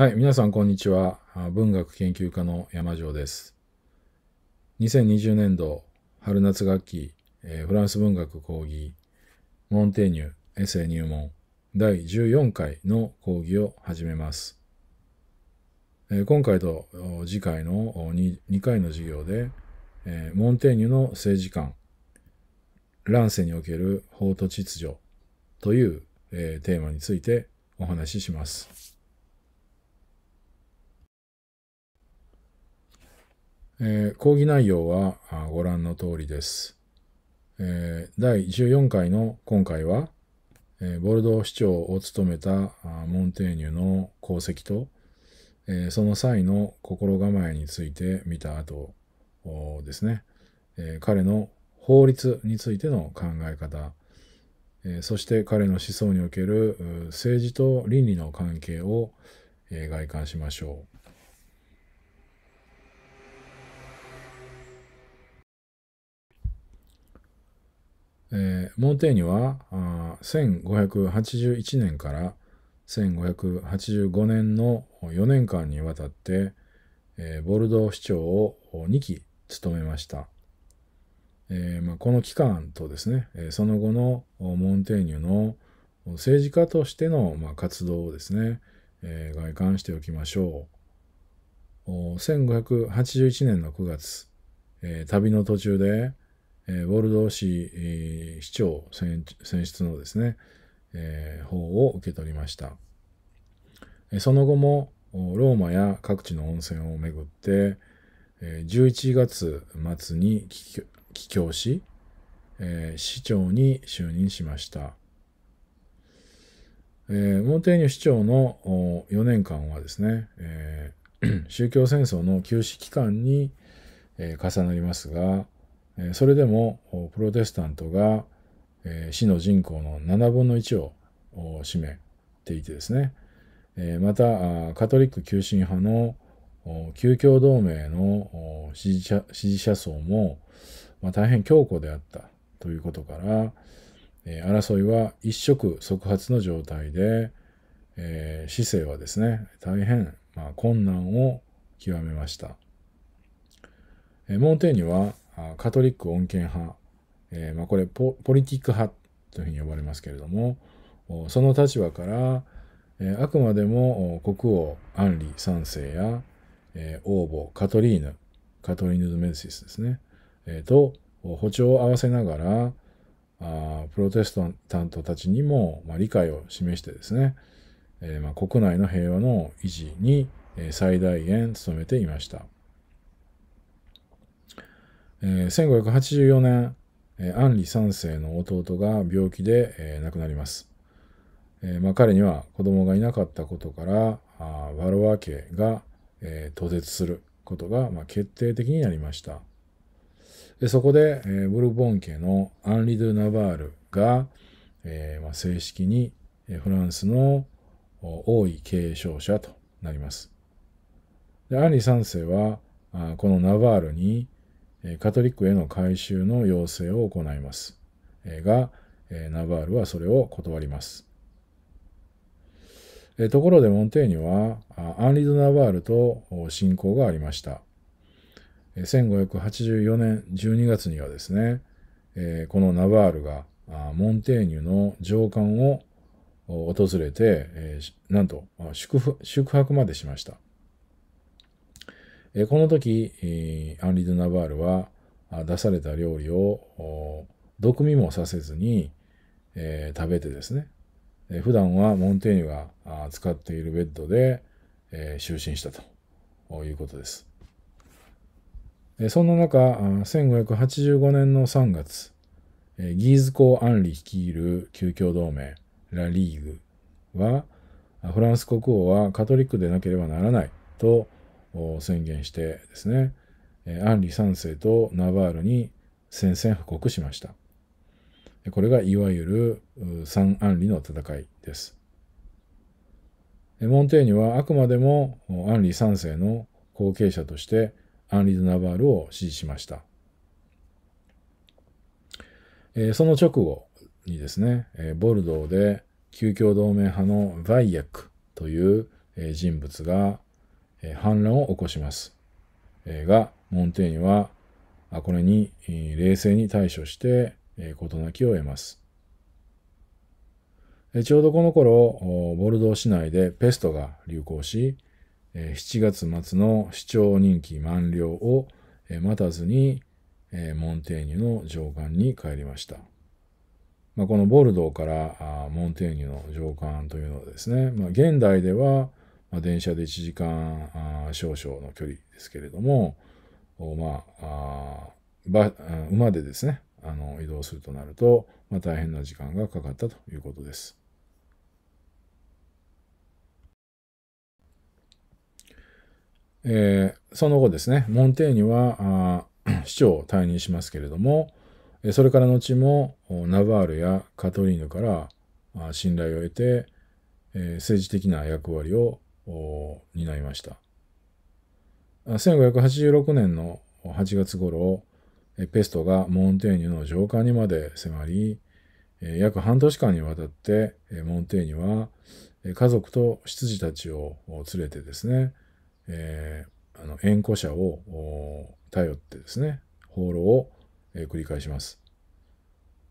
はい、皆さんこんにちは。文学研究家の山城です。2020年度春夏学期、えー、フランス文学講義モンテーニュエッセイ入門第14回の講義を始めます。えー、今回と次回の 2, 2回の授業で、えー、モンテーニュの政治観、乱世における法と秩序という、えテーマについてお話しします。えー、講義内容はご覧の通りです。えー、第14回の今回は、えー、ボルドー市長を務めたモンテーニュの功績と、えー、その際の心構えについて見た後ですね、え彼の法律についての考え方、えそして彼の思想における政治と倫理の関係を、えー、外観しましょう。えー、モンテーニュはあ1581年から1585年の4年間にわたって、えー、ボルドー市長を2期務めました。えー、まあ、この期間とですね、えその後のモンテーニュの政治家としての、まあ、活動をですね、え外観しておきましょう。1581年の9月、え旅の途中で、えー、ウォルドー市、えー、市長選出のですね、えー、法を受け取りました。その後もローマや各地の温泉をめぐって、11月末に帰郷し、市長に就任しました。モンテーニュ市長の4年間はですね、宗教戦争の休止期間に重なりますが、それでもプロテスタントが市の人口の7分の1を占めていてですねまたカトリック急進派の旧教同盟の支持者支持者層も大変強固であったということから争いは一触即発の状態で市政はですね大変困難を極めましたモンテーニはカトリック穏健派、えー、まあ、これポリティック派というふうに呼ばれますけれどもその立場から、えー、あくまでも国王アンリ3世や、えー、王母カトリーヌカトリーヌ・ドメンシスですね、えー、と歩調を合わせながらあプロテスタントたちにも、まあ、理解を示してですね、えまあ、国内の平和の維持に最大限努めていました。え1584年、えアンリ3世の弟が病気で、え亡くなります。えまあ、彼には子供がいなかったことから、あワロワ家が、え途絶することが、まあ、決定的になりました。でそこで、えブルボン家のアンリ・ドゥ・ナバールが、えまあ、正式に、えフランスの王位継承者となります。でアンリ3世はあこのナバールに、カトリックへの改宗の要請を行います。が、ナバールはそれを断ります。ところでモンテーニュはアンリ・ド・ナバールと親交がありました。1584年12月にはですね、このナバールがモンテーニュの上官を訪れて、なんと宿泊までしました。えこの時、えアンリ・ドゥ・ナバールは出された料理を毒味もさせずに、え食べてですね、え普段はモンテーニュが使っているベッドで、え就寝したということです。えそんな中、1585年の3月、えギーズ公アンリ率いる旧共同盟、ラ・リーグは、フランス国王はカトリックでなければならないと宣言してですね、アンリ3世とナバールに宣戦布告しました。これがいわゆるサン・アンリの戦いです。モンテーニュはあくまでもアンリ3世の後継者としてアンリ・ド・ナバールを支持しました。その直後にですね、ボルドーで旧教同盟派のヴァイエックという人物が反乱を起こします。が、モンテーニュはこれに冷静に対処して事なきを得ます。ちょうどこの頃、ボルドー市内でペストが流行し、7月末の市長任期満了を待たずにモンテーニュの上官に帰りました。まあ、このボルドーからモンテーニュの上官というのはですね、まあ、現代ではまあ、電車で1時間少々の距離ですけれども、まあ、あ馬でですね、あの移動するとなると、まあ、大変な時間がかかったということです。えー、その後ですね、モンテーニは 市長を退任しますけれども、それから後もナバールやカトリーヌから信頼を得て、政治的な役割を担いました。1586年の8月頃、ペストがモンテーニュの上官にまで迫り、約半年間にわたってモンテーニュは家族と執事たちを連れてですね、えー、あの縁故者を頼ってですね、放浪を繰り返します。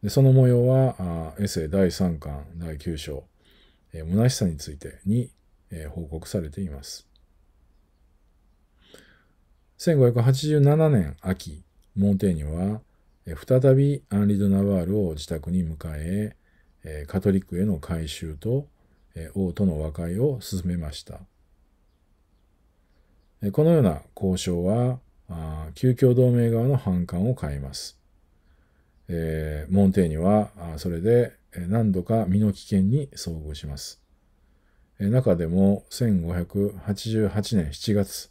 でその模様は、エセ第3巻第9章、虚しさについてにえ報告されています。1587年秋、モンテーニュは、え再びアンリ・ド・ナワールを自宅に迎ええカトリックへの改宗と、え王との和解を進めました。えこのような交渉は、旧教同盟側の反感を変えます。えモンテーニュは、それで何度か身の危険に遭遇します。中でも1588年7月、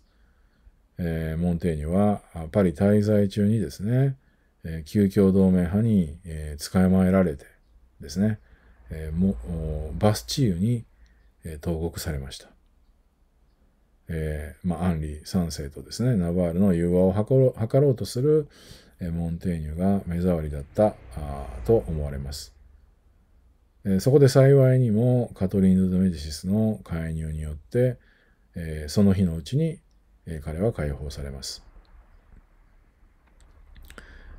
えー、モンテーニュはパリ滞在中にですね、えー、旧同盟派に、えー、捕まえられてですね、えー、もバスチーユに、えー、投獄されました。えー、まあ、アンリ3世とですね、ナバールの融和を図ろうとする、えー、モンテーニュが目障りだったと思われます。えそこで幸いにもカトリーヌ・ド・メディシスの介入によって、えその日のうちに、え彼は解放されます。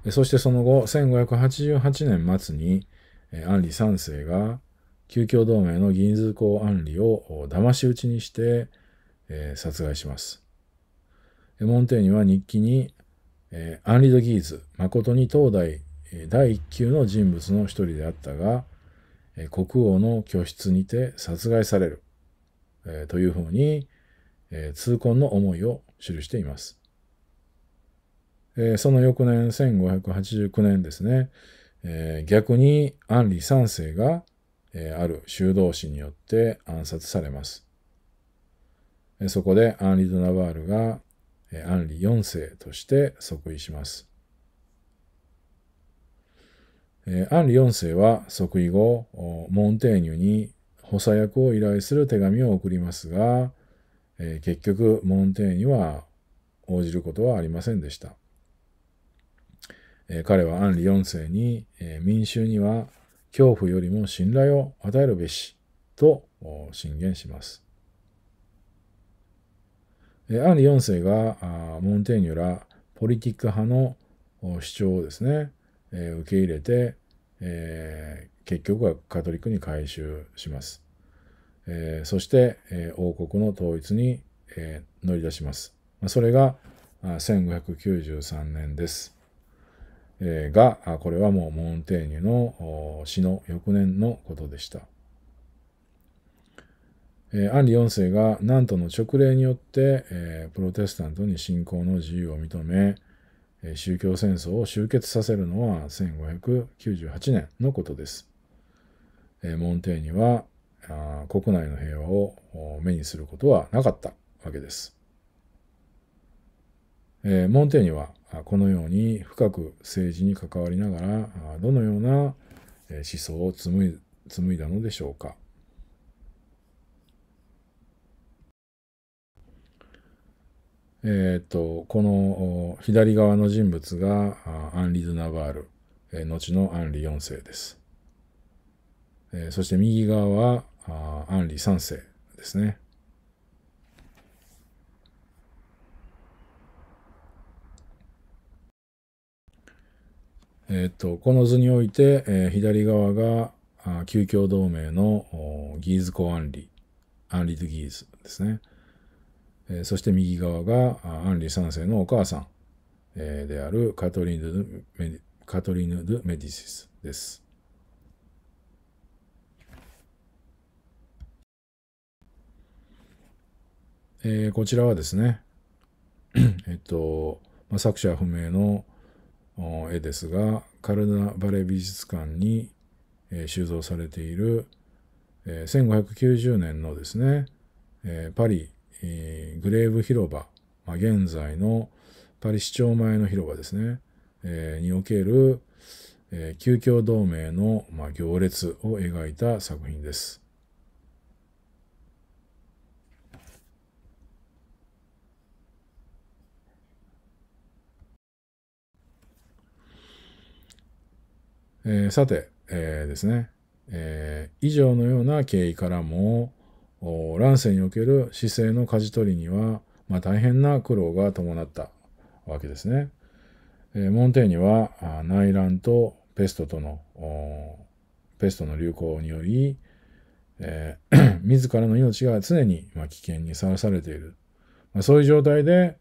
そしてその後、1588年末に、アンリ3世が、旧教同盟のギンズ公アンリを騙し討ちにして、え殺害します。モンテーニは日記に、えアンリ・ド・ギーズ、誠に当代第1級の人物の一人であったが、国王の居室にて殺害される、えというふうに、え痛恨の思いを記しています。えその翌年1589年ですね、え逆にアンリ3世が、えある修道士によって暗殺されます。そこでアンリ・ド・ナバールがアンリ4世として即位します。えアンリ4世は即位後、モンテーニュに補佐役を依頼する手紙を送りますが、え結局、モンテーニュは応じることはありませんでした。え彼はアンリ4世に、え民衆には恐怖よりも信頼を与えるべしと進言します。アンリ4世がモンテーニュらポリティック派の主張をですね、え受け入れて、え結局はカトリックに改宗します。えそして、え王国の統一に、え乗り出します。それが1593年です。えが、これはもうモンテーニュの死の翌年のことでした。えアンリ4世がナントの勅令によって、えプロテスタントに信仰の自由を認め、宗教戦争を終結させるのは1598年のことです。モンテーニは国内の平和を目にすることはなかったわけです。モンテーニはこのように深く政治に関わりながらどのような思想を紡いだのでしょうか。えっ、ー、と、この左側の人物がアンリ・ドゥ・ナバール、えー、後のアンリ4世です。えー、そして右側はアンリ3世ですね。えっ、ー、と、この図において、えー、左側が旧教同盟のギーズ・コ・アンリ、アンリ・ドゥ・ギーズですね。えそして右側がアンリ3世のお母さん、えであるカトリーヌ・メデカトリーヌ・ドメディシスです。えー、こちらはですね、えっと、まあ、作者不明の絵ですが、カルナバレ美術館に、えー、収蔵されている、えー、1590年のですね、えー、パリえー、グレーブ広場、まあ、現在のパリ市庁前の広場ですね、えー、における、えー、旧教同盟の、まあ、行列を描いた作品です。えー、さて、えー、ですね、えー、以上のような経緯からも、乱世における市政の舵取りには、まあ、大変な苦労が伴ったわけですね。えー、モンテーニは内乱とペストとのペストの流行により、えー 自らの命が常に、まあ、危険にさらされている、まあ、そういう状態で、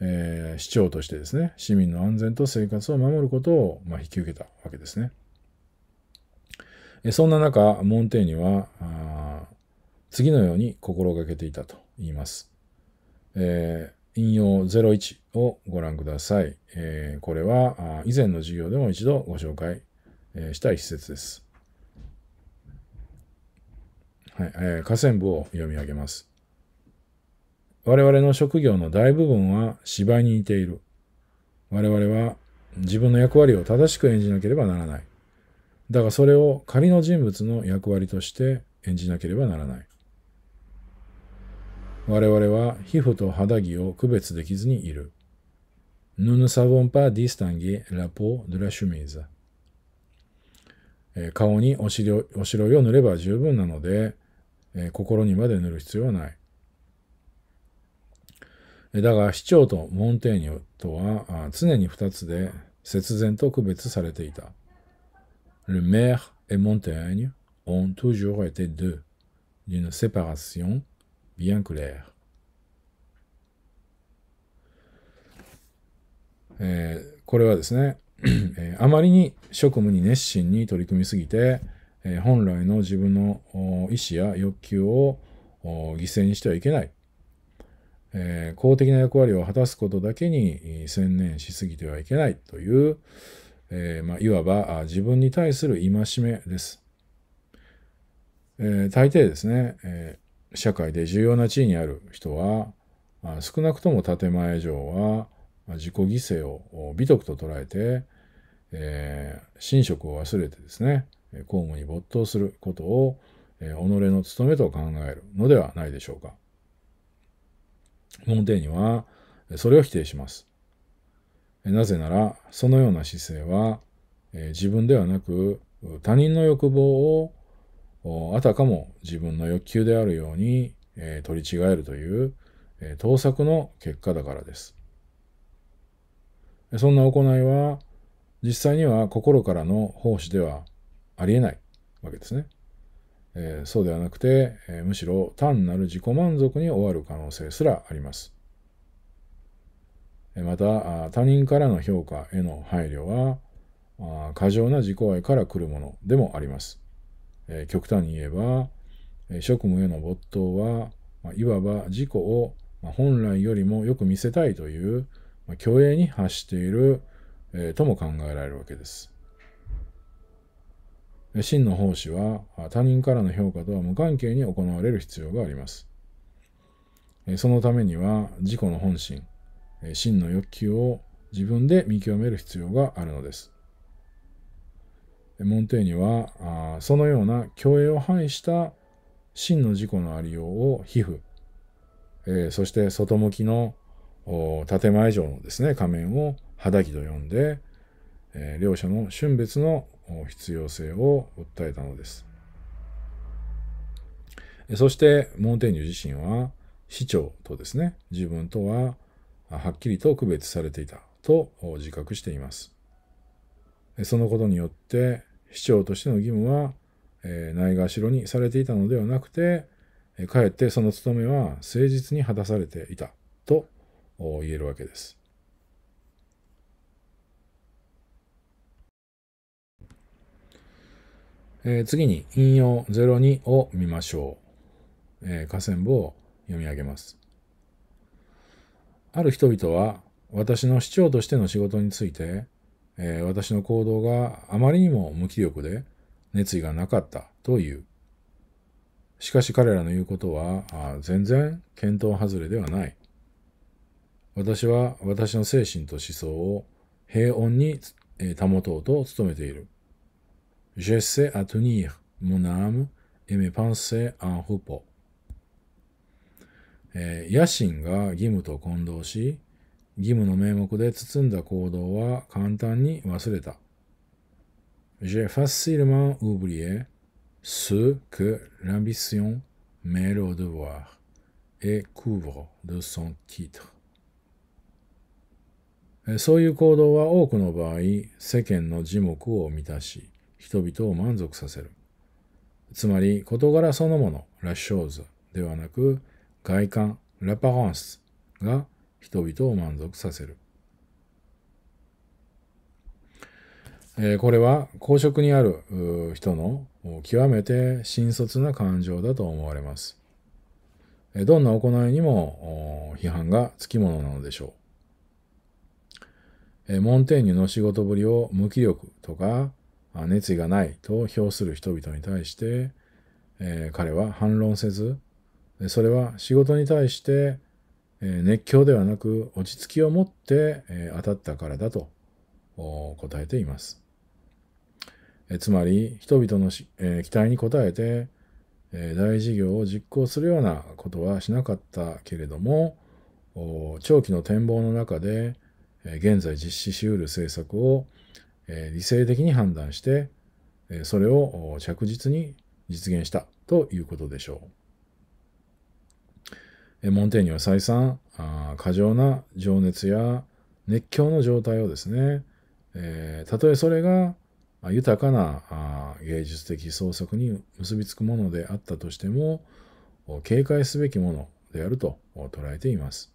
えー、市長としてですね市民の安全と生活を守ることを、まあ、引き受けたわけですね。そんな中、モンテーニは、次のように心がけていたと言います。えー、引用01をご覧ください。えー、これは以前の授業でも一度ご紹介、えした一節です。はいえー、河川部を読み上げます。我々の職業の大部分は芝居に似ている。我々は自分の役割を正しく演じなければならない。だがそれを仮の人物の役割として演じなければならない。我々は皮膚と肌着を区別できずにいる。Nous ne savons pas distinguer la peau de la chemise. 顔におしろおしいを塗れば十分なので、心にまで塗る必要はない。だが、市長とモンテーニュとは常に二つで節然と区別されていた。Le maire et Montaigne ont toujours été deux d'une séparation ビアンクレ l えー、これはですね、えー、あまりに職務に熱心に取り組みすぎて、えー、本来の自分の意思や欲求を犠牲にしてはいけない、え公的な役割を果たすことだけに専念しすぎてはいけないという、えまあ、いわば自分に対する戒めです。え大抵ですね、え社会で重要な地位にある人は、少なくとも建前上は自己犠牲を美徳と捉えて、えー、寝食を忘れてですね、公務に没頭することを、えー、己の務めと考えるのではないでしょうか。モンテーニは、それを否定します。なぜなら、そのような姿勢は、えー、自分ではなく、他人の欲望をあたかも自分の欲求であるように、えー、取り違えるという、えー、盗作の結果だからです。そんな行いは実際には心からの奉仕ではありえないわけですね。えー、そうではなくて、えむしろ単なる自己満足に終わる可能性すらあります。また他人からの評価への配慮は過剰な自己愛から来るものでもあります。えー、極端に言えば、職務への没頭は、まあ、いわば自己を、まあ、本来よりもよく見せたいという、まあ、虚栄に発している、えー、とも考えられるわけです。真の奉仕は他人からの評価とは無関係に行われる必要があります。そのためには自己の本心、真の欲求を自分で見極める必要があるのです。モンテーニはあそのような虚栄を排した真の自己のありようを皮膚、えー、そして外向きの建前上のですね仮面を肌着と呼んで、えー、両者の春別の必要性を訴えたのです。そしてモンテーニュ自身は市長とですね自分とははっきりと区別されていたと自覚しています。そのことによって市長としての義務は、えー、ないがしろにされていたのではなくて、えー、かえってその務めは誠実に果たされていたと言えるわけです。えー、次に引用02を見ましょう、えー、河川部を読み上げます。ある人々は私の市長としての仕事についてえー、私の行動があまりにも無気力で熱意がなかったという。しかし彼らの言うことは全然見当外れではない。私は私の精神と思想を平穏に保とうと努めている。J'essaie à tenir mon âme et mes pensées en repos. 野心が義務と混同し、義務の名目で包んだ行動は簡単に忘れた。J'ai facilement oublié ce que l'ambition mêle au devoir et couvre de son titre. そういう行動は多くの場合、世間の耳目を満たし、人々を満足させる。つまり、事柄そのもの、ラッショーズではなく、外観、ラパランスが人々を満足させる。えこれは公職にある人の極めて新卒な感情だと思われます。どんな行いにも批判がつきものなのでしょう。モンテーニュの仕事ぶりを無気力とか熱意がないと評する人々に対して、え彼は反論せず、それは仕事に対してえ熱狂ではなく落ち着きを持って、え当たったからだと答えています。えつまり人々の、え期待に応えて、え大事業を実行するようなことはしなかったけれども長期の展望の中で、え現在実施しうる政策を、え理性的に判断して、えそれを着実に実現したということでしょう。モンテーニは再三過剰な情熱や熱狂の状態をですね、えー、たとえそれが豊かな芸術的創作に結びつくものであったとしても警戒すべきものであると捉えています。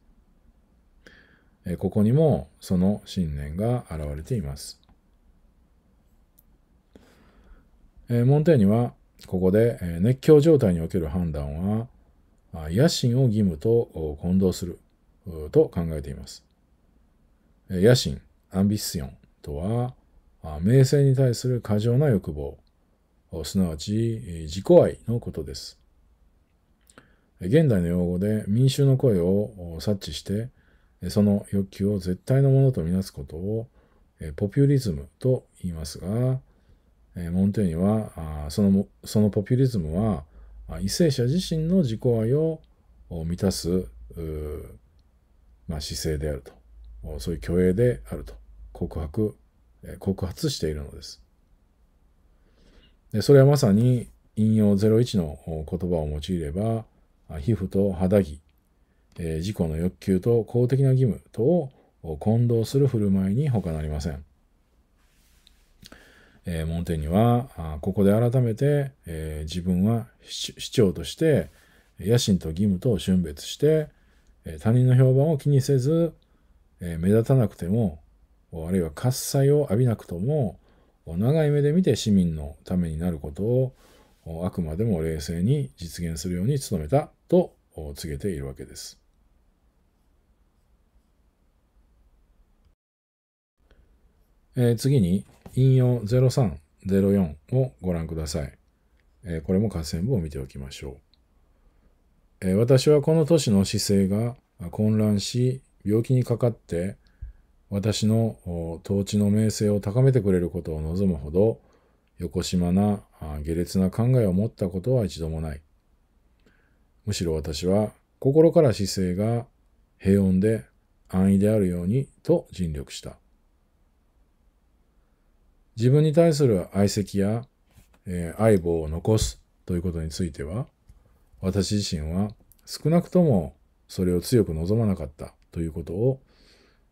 ここにもその信念が現れています。モンテーニはここで熱狂状態における判断は野心を義務と混同すると考えています。野心、アンビシオンとは、名声に対する過剰な欲望、すなわち自己愛のことです。現代の用語で民衆の声を察知して、その欲求を絶対のものとみなすことをポピュリズムと言いますが、モンテーニは、そのそのポピュリズムは為政者自身の自己愛を満たす、まあ、姿勢であると。そういう虚栄であると。告白、告発しているのです。でそれはまさに引用01の言葉を用いれば、皮膚と肌着、自己の欲求と公的な義務とを混同する振る舞いに他なりません。えー、モンテニはあここで改めて、えー、自分は市長として野心と義務と峻別して、えー、他人の評判を気にせず、えー、目立たなくてもあるいは喝采を浴びなくとも長い目で見て市民のためになることをあくまでも冷静に実現するように努めたと告げているわけです。えー、次に引用0304をご覧ください。えこれも下線部を見ておきましょう、え私はこの都市の姿勢が混乱し、病気にかかって、私の統治の名声を高めてくれることを望むほど、よこしまな下劣な考えを持ったことは一度もない。むしろ私は心から姿勢が平穏で安易であるようにと尽力した。自分に対する愛席や、えー、愛棒を残すということについては、私自身は少なくともそれを強く望まなかったということを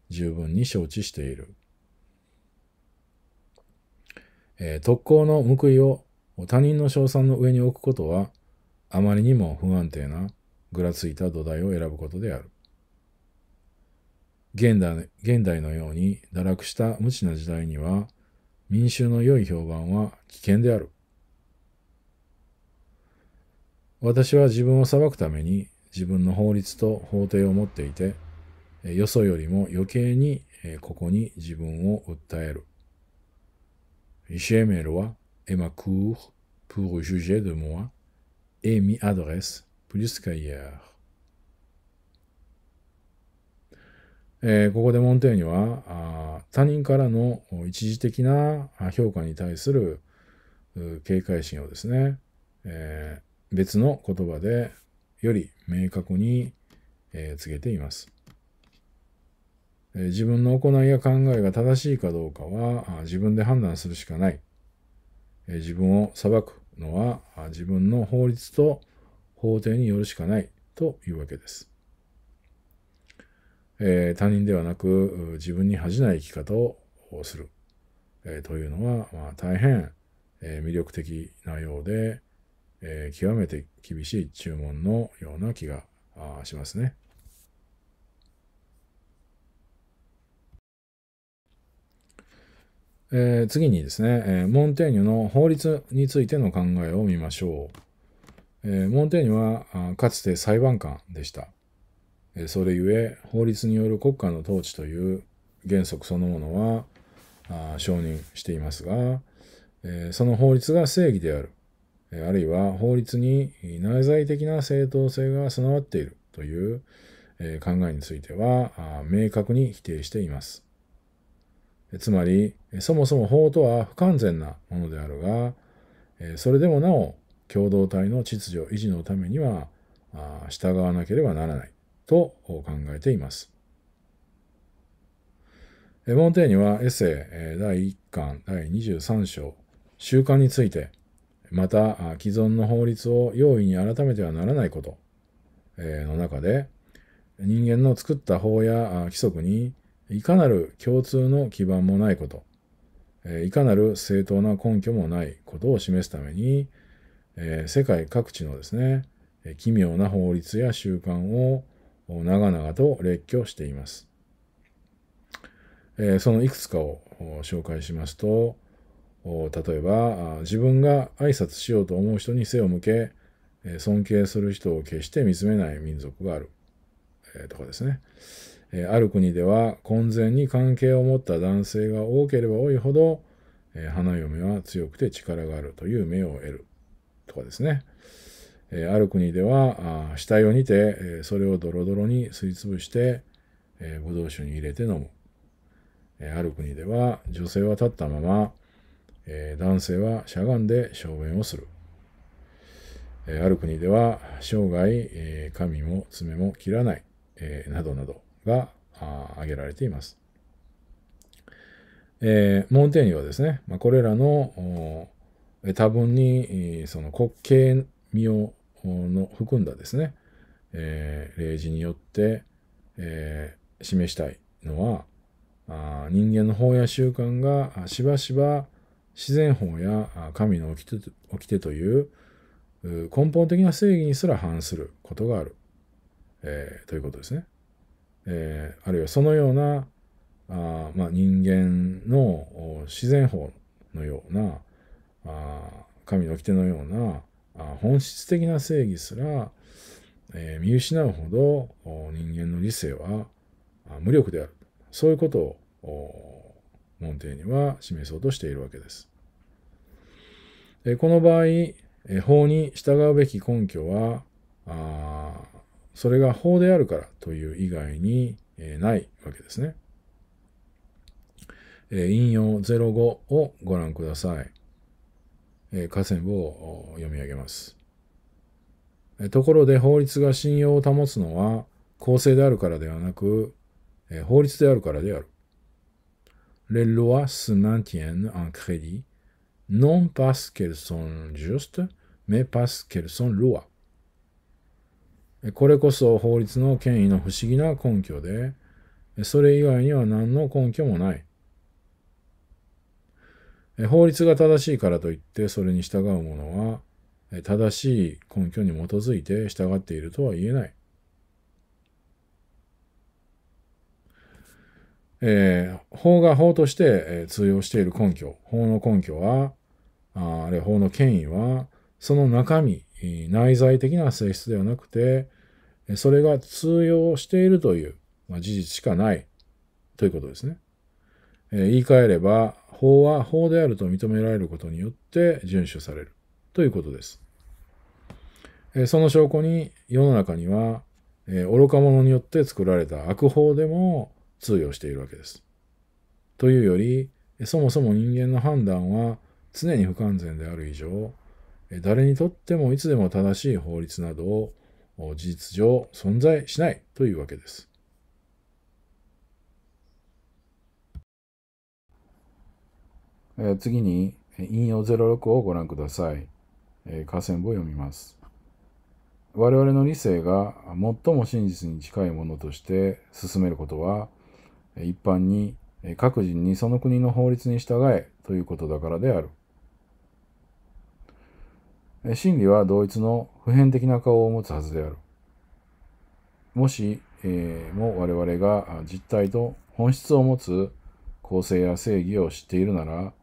十分に承知している。えー、特攻の報いを他人の称賛の上に置くことは、あまりにも不安定なぐらついた土台を選ぶことである。現代現代のように堕落した無知な時代には、民衆の良い評判は危険である。私は自分を裁くために自分の法律と法廷を持っていて、よそよりも余計にここに自分を訴える。イシエメロは、エマクー、プルジュジェドモア、エミアドレス、プリスカイヤえー、ここでモンテーニはあ他人からの一時的な評価に対する警戒心をですね、えー、別の言葉でより明確に、えー、告げています、えー、自分の行いや考えが正しいかどうかは自分で判断するしかない、えー、自分を裁くのは自分の法律と法廷によるしかないというわけですえー、他人ではなく自分に恥じない生き方をする、えー、というのは、まあ、大変、えー、魅力的なようで、え極めて厳しい注文のような気がしますね。えー、次にですね、えー、モンテーニュの法律についての考えを見ましょう。えー、モンテーニュはかつて裁判官でした。それゆえ法律による国家の統治という原則そのものは承認していますが、その法律が正義である、あるいは法律に内在的な正当性が備わっているという考えについては明確に否定しています。つまり、そもそも法とは不完全なものであるが、それでもなお共同体の秩序維持のためには従わなければならない。と考えています。モンテーニはエッセイ第1巻第23章習慣についてまた既存の法律を容易に改めてはならないことの中で人間の作った法や規則にいかなる共通の基盤もないこといかなる正当な根拠もないことを示すために世界各地のですね奇妙な法律や習慣を長々と列挙しています。そのいくつかを紹介しますと、例えば自分が挨拶しようと思う人に背を向け、尊敬する人を決して見つめない民族がある、とかですね。ある国では婚前に関係を持った男性が多ければ多いほど、花嫁は強くて力があるという目を得るとかですね。えある国では死体を煮て、えそれをドロドロに吸い潰して、えブドウ酒に入れて飲む、えある国では女性は立ったまま、え男性はしゃがんで小便をする、えある国では生涯、え髪も爪も切らない、えなどなどが挙げられています、えー、モンテーニはですね、まあ、これらの多分にその滑稽味をの含んだですね、えー、例示によって、えー、示したいのはあ人間の法や習慣がしばしば自然法や神の掟という根本的な正義にすら反することがある、えー、ということですね。えー、あるいはそのようなあ、まあ、人間の自然法のようなあ神の掟のような本質的な正義すら、え見失うほど人間の理性は無力であるそういうことを門弟には示そうとしているわけです。えこの場合、え法に従うべき根拠はそれが法であるからという以外に、えないわけですね。え引用05をご覧ください。え下を読み上げます。ところで法律が信用を保つのは公正であるからではなく、法律であるからである。Les lois se maintiennent en crédit non parce qu'elles sont justes, mais parce qu'elles sont lois. これこそ法律の権威の不思議な根拠で、それ以外には何の根拠もない。法律が正しいからといってそれに従う者は正しい根拠に基づいて従っているとは言えない。えー、法が法として、え通用している根拠、法の根拠は、ああれ、法の権威は、その中身、内在的な性質ではなくて、それが通用しているという、まあ、事実しかないということですね。え言い換えれば、法は法であると認められることによって遵守されるということです。えその証拠に世の中には、え愚か者によって作られた悪法でも通用しているわけです。というより、そもそも人間の判断は常に不完全である以上、誰にとってもいつでも正しい法律などを事実上存在しないというわけです。次に、引用06をご覧ください。河川部を読みます。我々の理性が最も真実に近いものとして進めることは、一般に各人にその国の法律に従えということだからである。真理は同一の普遍的な顔を持つはずである。もし、えー、も我々が実体と本質を持つ公正や正義を知っているなら、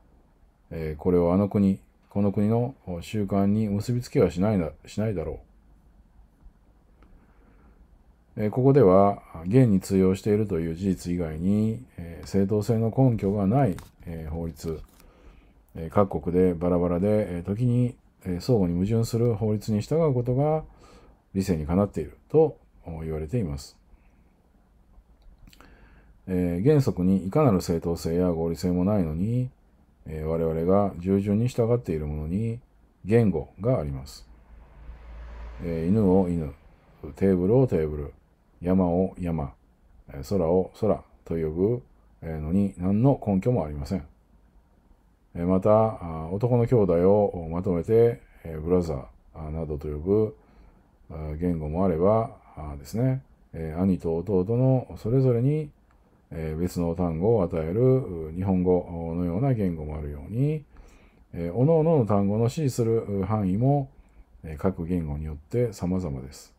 えー、これをあの国、この国の習慣に結びつけはしないしないだろう、えー。ここでは、現に通用しているという事実以外に、えー、正当性の根拠がない、えー、法律、えー、各国でバラバラで、えー、時に、えー、相互に矛盾する法律に従うことが理性にかなっていると言われています。えー、原則にいかなる正当性や合理性もないのに、え我々が従順に従っているものに言語があります。え犬を犬、テーブルをテーブル、山を山、空を空と呼ぶのに何の根拠もありません。また、男の兄弟をまとめてブラザーなどと呼ぶ言語もあればですね、兄と弟のそれぞれにえ別の単語を与える日本語のような言語もあるように、え各々の単語の指示する範囲も、え各言語によって様々です。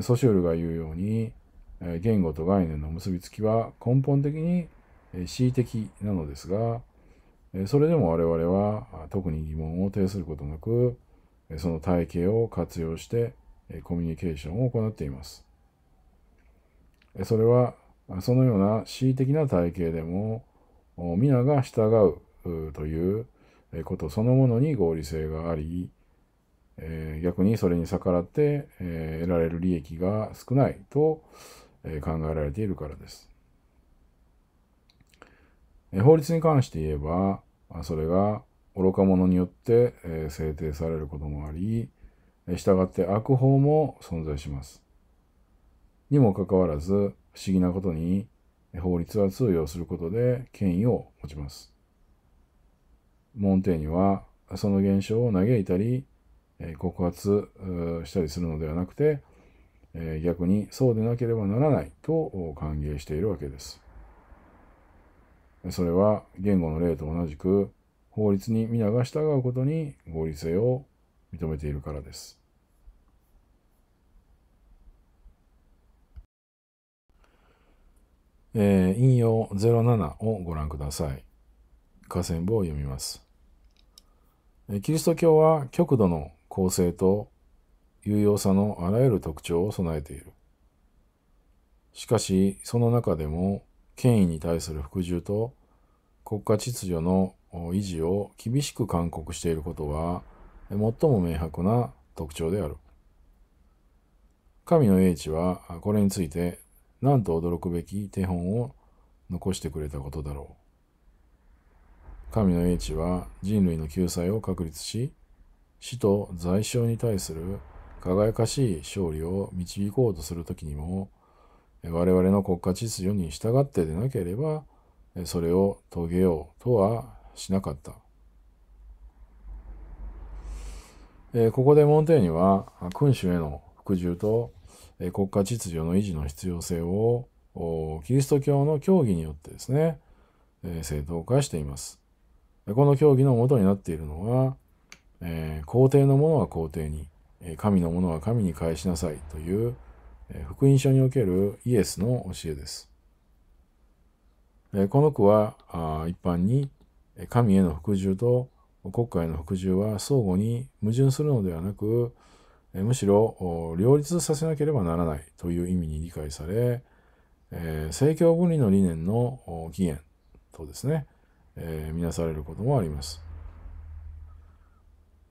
ソシュールが言うように、え言語と概念の結びつきは根本的に恣意的なのですが、それでも我々は特に疑問を呈することなく、その体系を活用してコミュニケーションを行っています。それはそのような恣意的な体系でも皆が従うということそのものに合理性があり、え逆にそれに逆らって、え得られる利益が少ないと、え考えられているからです、え法律に関して言えばそれが愚か者によって、え制定されることもあり従って悪法も存在しますにもかかわらず不思議なことに法律は通用することで権威を持ちます。モンテーニはその現象を嘆いたり告発したりするのではなくて逆にそうでなければならないと歓迎しているわけです。それは言語の例と同じく法律に皆が従うことに合理性を認めているからです。えー、引用07をご覧ください。下線部を読みます。キリスト教は極度の構成と有用さのあらゆる特徴を備えている。しかし、その中でも権威に対する服従と国家秩序の維持を厳しく勧告していることは最も明白な特徴である。神の英知はこれについてなんと驚くべき手本を残してくれたことだろう。神の英知は人類の救済を確立し、死と罪政に対する輝かしい勝利を導こうとする時にも、我々の国家秩序に従ってでなければ、それを遂げようとはしなかった。ここでモンテーニは君主への服従と国家秩序の維持の必要性をキリスト教の教義によってですね、正当化しています。この教義のもとになっているのは、皇帝のものは皇帝に、神のものは神に返しなさいという、福音書におけるイエスの教えです。この句は一般に神への服従と国家への服従は相互に矛盾するのではなくむしろ両立させなければならないという意味に理解され、えー、政教分離の理念の起源とですね、えー、見なされることもあります。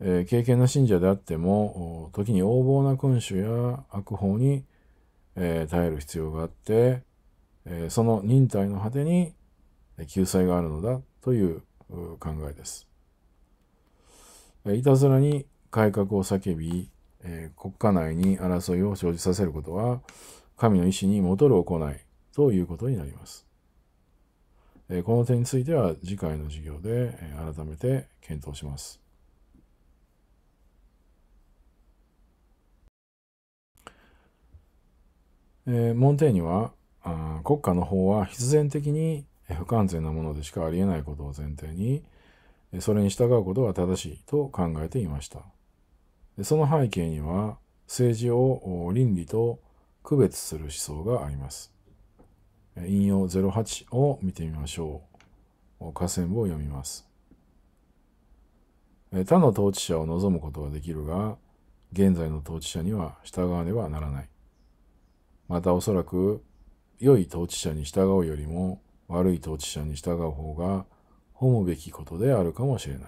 えー、経験の信者であっても時に横暴な君主や悪法に、えー、耐える必要があって、えー、その忍耐の果てに救済があるのだという考えです。いたずらに改革を叫び、えー、国家内に争いを生じさせることは、神の意志に戻る行いということになります。えー、この点については次回の授業で、え改めて検討します。えー、モンテーニはあ国家の法は必然的に不完全なものでしかありえないことを前提にそれに従うことが正しいと考えていました。でその背景には政治を倫理と区別する思想があります。引用08を見てみましょう。下線部を読みます。他の統治者を望むことはできるが、現在の統治者には従わねばならない。またおそらく、良い統治者に従うよりも悪い統治者に従う方が、褒むべきことであるかもしれない。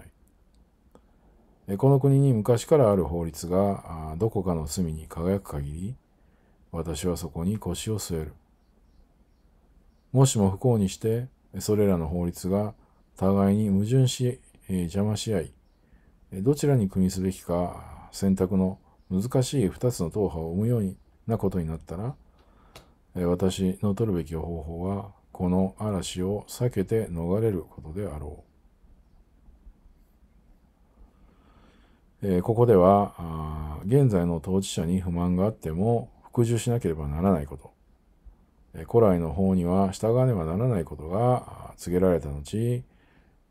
この国に昔からある法律がどこかの隅に輝く限り、私はそこに腰を据える。もしも不幸にして、それらの法律が互いに矛盾し、邪魔し合い、どちらに国すべきか選択の難しい2つの党派を生むようなことになったら、私の取るべき方法は、この嵐を避けて逃れることであろう。えー、ここではあ、現在の当事者に不満があっても服従しなければならないこと、えー、古来の法には従わねばならないことが告げられた後、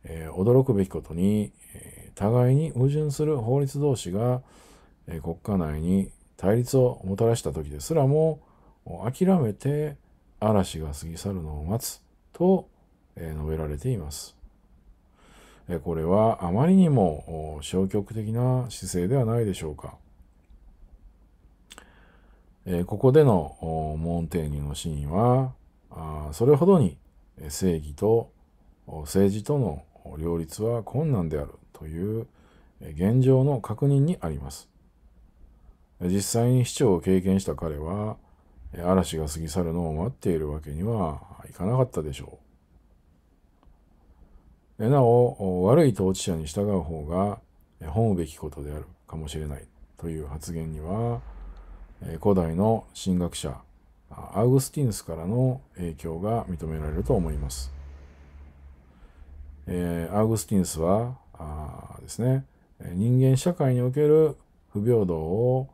えー、驚くべきことに、えー、互いに矛盾する法律同士が、えー、国家内に対立をもたらした時ですらも諦めて嵐が過ぎ去るのを待つと、え述べられています。これはあまりにも消極的な姿勢ではないでしょうか。ここでのモンテーニュのシーンは、それほどに正義と政治との両立は困難であるという現状の確認にあります。実際に市長を経験した彼は、嵐が過ぎ去るのを待っているわけにはいかなかったでしょう。なお、悪い統治者に従う方が本うべきことであるかもしれないという発言には、古代の神学者、アウグスティヌスからの影響が認められると思います。えー、アウグスティヌスはですね、人間社会における不平等を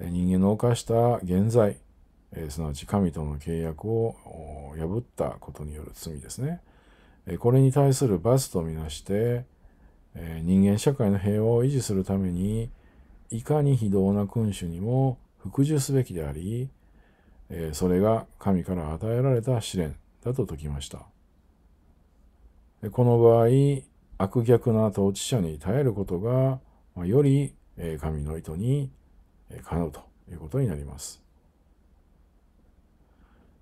人間の犯した現在、えー、すなわち神との契約を破ったことによる罪ですね。これに対する罰とみなして、人間社会の平和を維持するために、いかに非道な君主にも服従すべきであり、それが神から与えられた試練だと説きました。この場合、悪逆な統治者に耐えることが、より神の意図にかなうということになります。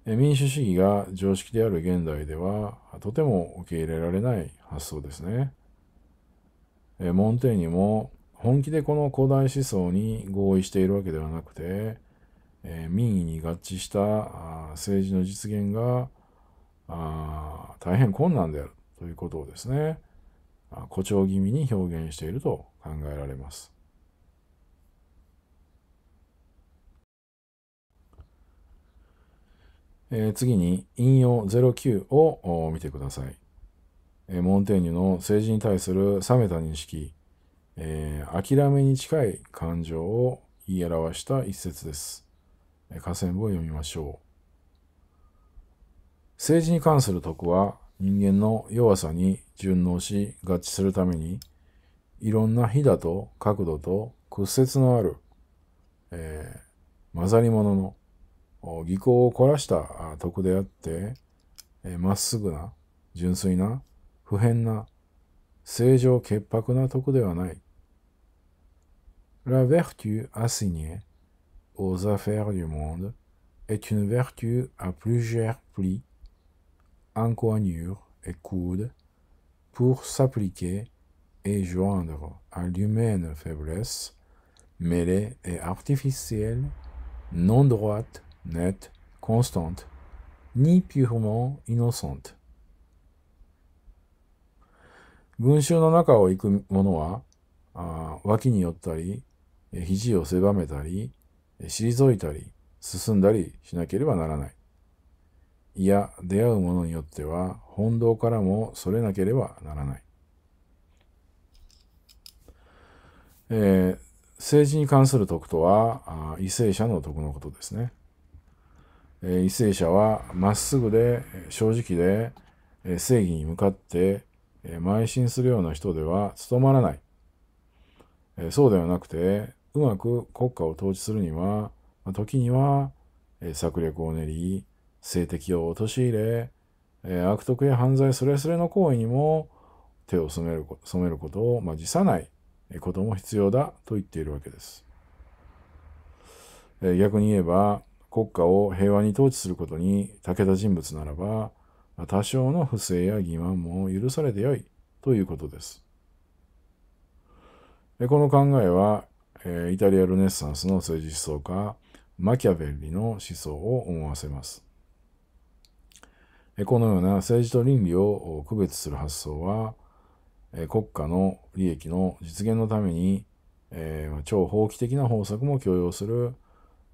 民主主義が常識である現代では、とても受け入れられない発想ですね。えモンテーニも本気でこの古代思想に合意しているわけではなくて、え民意に合致した政治の実現が大変困難であるということをですね誇張気味に表現していると考えられます。えー、次に、引用09を見てください。えー、モンテーニュの政治に対する冷めた認識、えー、諦めに近い感情を言い表した一節です。えー、河川部を読みましょう。政治に関する徳は人間の弱さに順応し合致するために、いろんな飛だと角度と屈折のある、えー、混ざり物の la vertu assignée aux affaires du monde est une vertu à plusieurs plis, encoignures et coudes pour s'appliquer et joindre à l'humaine faiblesse mêlée et artificielle, non droite nette, constante, ni purement innocente. 群衆の中を行く者は、あ脇に寄ったり、肘を狭めたり、退いたり、進んだりしなければならない。いや、出会う者によっては、本堂からもそれなければならない。えー、政治に関する徳とは、異性者の徳のことですね。為政者はまっすぐで正直で正義に向かって邁進するような人では務まらない。そうではなくて、うまく国家を統治するには、時には策略を練り、政敵を陥れ、悪徳や犯罪すれすれの行為にも手を染める染めることを、まあ、辞さないことも必要だと言っているわけです。逆に言えば、国家を平和に統治することに長けた人物ならば、多少の不正や欺瞞も許されてよいということです。この考えは、イタリアルネッサンスの政治思想家、マキャベリの思想を思わせます。このような政治と倫理を区別する発想は、国家の利益の実現のために、え超法規的な方策も許容する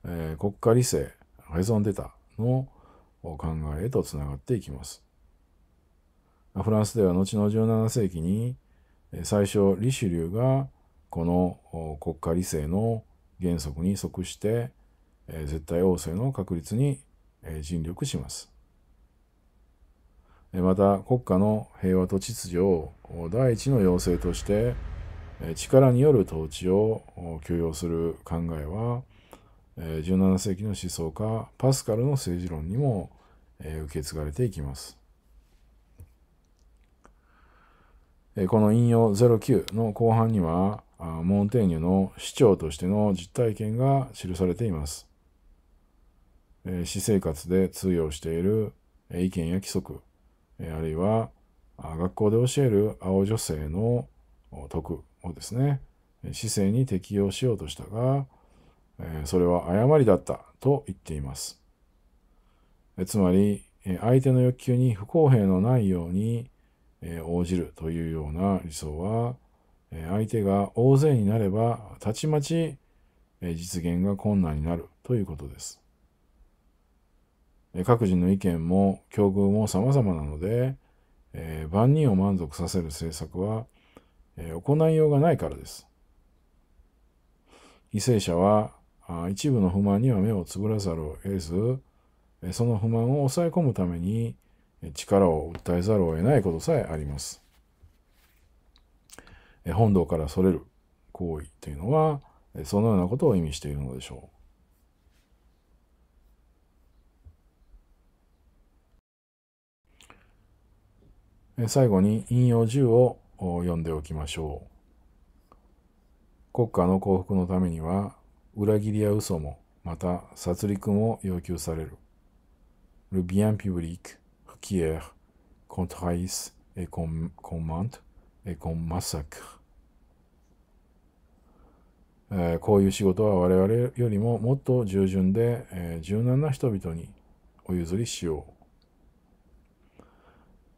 えー、国家理性、ヘゾンデタの考えへとつながっていきます。フランスでは後の17世紀に最初リシュリューがこの国家理性の原則に即して絶対王政の確立に尽力します。また国家の平和と秩序を第一の要請として力による統治を許容する考えは17世紀の思想家パスカルの政治論にも受け継がれていきます。この引用09の後半には、モンテーニュの市長としての実体験が記されています。私生活で通用している意見や規則、あるいは学校で教える青女性の徳をですね、市政に適用しようとしたが、えそれは誤りだったと言っています。つまり、相手の欲求に不公平のないように応じるというような理想は、相手が大勢になれば、たちまち実現が困難になるということです。各人の意見も境遇も様々なので、え万人を満足させる政策は、え行いようがないからです。為政者は一部の不満には目をつぶらざるを得ず、その不満を抑え込むために力を訴えざるを得ないことさえあります。本堂からそれる行為というのは、そのようなことを意味しているのでしょう。最後に引用10を読んでおきましょう。国家の幸福のためには裏切りや嘘も、また殺戮も要求される。Le bien public requiert qu'on trahisse et qu'on qu mente et qu'on massacre、えー、こういう仕事は我々よりももっと従順で、えー、柔軟な人々にお譲りしよう。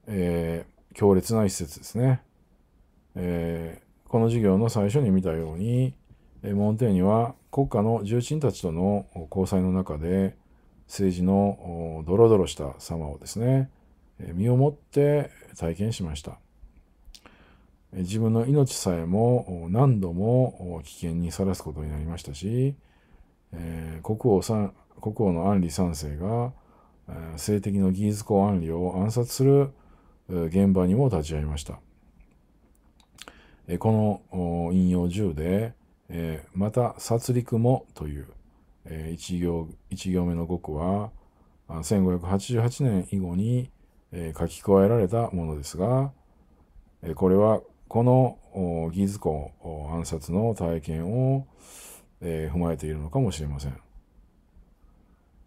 えー、強烈な一節ですね。えー、この授業の最初に見たように、モンテーニは国家の重鎮たちとの交際の中で政治のドロドロした様をですね身をもって体験しました自分の命さえも何度も危険にさらすことになりましたし国王さ国王のン里三世が性的の技術ズ公ン里を暗殺する現場にも立ち会いましたこの引用10でえー、また、殺戮もという、えー、1, 行1行目の語句は、1588年以後に、えー、書き加えられたものですが、えー、これはこのギーズ湖暗殺の体験を、えー、踏まえているのかもしれません。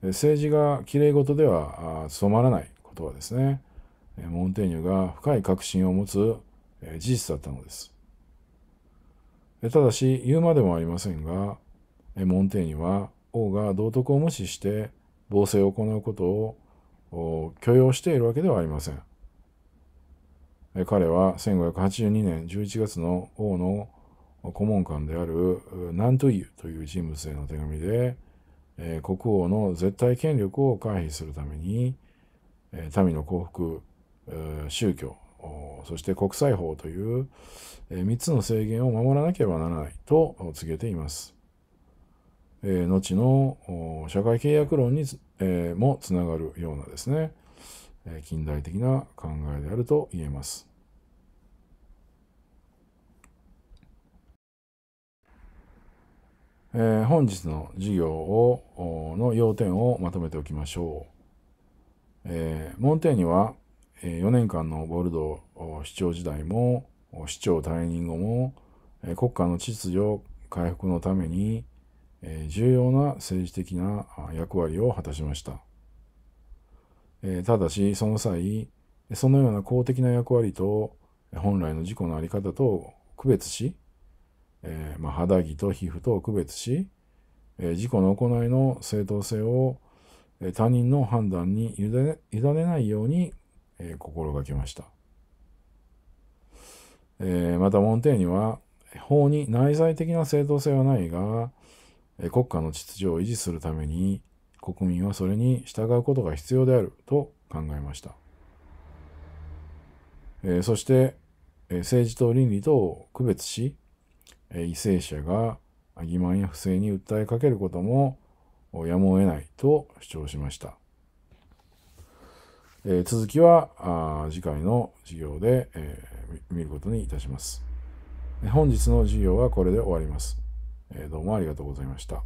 政治がきれい事では務まらないことはですね、モンテーニュが深い確信を持つ事実だったのです。ただし言うまでもありませんがモンテーニは王が道徳を無視して暴政を行うことを許容しているわけではありません。彼は1582年11月の王の顧問官であるナントイユという人物への手紙で国王の絶対権力を回避するために民の幸福宗教そして国際法という3つの制限を守らなければならないと告げています。後の社会契約論にもつながるようなですね、近代的な考えであると言えます。え本日の授業をの要点をまとめておきましょう。えー、門には4年間のボルドー市長時代も市長退任後も国家の秩序回復のために重要な政治的な役割を果たしましたただしその際そのような公的な役割と本来の事故の在り方と区別し、えまあ、肌着と皮膚と区別し、え自己の行いの正当性を他人の判断に委ねないようにえー、心がけました。えー、またモンテーニは法に内在的な正当性はないが、え国家の秩序を維持するために国民はそれに従うことが必要であると考えました。えそして、え政治と倫理とを区別し、え為政者が欺瞞や不正に訴えかけることもやむを得ないと主張しました。えー、続きはあ次回の授業で、えー、見ることにいたします。本日の授業はこれで終わります。えー、どうもありがとうございました。